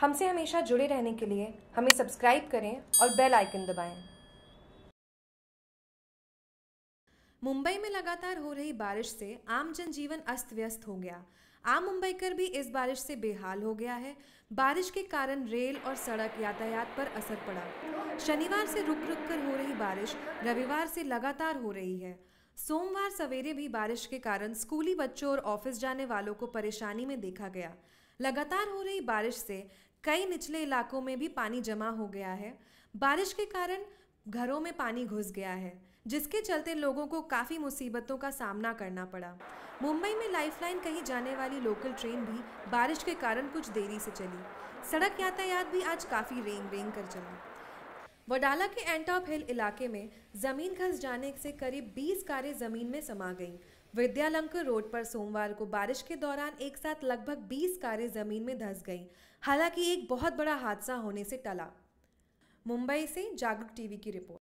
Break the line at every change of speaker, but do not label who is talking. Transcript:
हमसे हमेशा जुड़े रहने के लिए हमें सब्सक्राइब करें और बेल आइकन दबाएं।
मुंबई में लगातार हो रही बारिश से आम जनजीवन अस्त व्यस्त हो गया आम मुंबईकर भी इस बारिश से बेहाल हो गया है बारिश के कारण रेल और सड़क यातायात पर असर पड़ा शनिवार से रुक रुक कर हो रही बारिश रविवार से लगातार हो रही है सोमवार सवेरे भी बारिश के कारण स्कूली बच्चों और ऑफिस जाने वालों को परेशानी में देखा गया लगातार हो रही बारिश से कई निचले इलाकों में भी पानी जमा हो गया है बारिश के कारण घरों में पानी घुस गया है जिसके चलते लोगों को काफ़ी मुसीबतों का सामना करना पड़ा मुंबई में लाइफलाइन कहीं जाने वाली लोकल ट्रेन भी बारिश के कारण कुछ देरी से चली सड़क यातायात भी आज काफ़ी रेंग रेंग कर चली वडाला के एंटॉप हिल इलाके में जमीन खस जाने से करीब 20 कारें जमीन में समा गईं। विद्यालंकर रोड पर सोमवार को बारिश के दौरान एक साथ लगभग 20 कारें जमीन में धस गईं। हालांकि एक बहुत बड़ा हादसा होने से टला मुंबई से जागरूक टीवी की रिपोर्ट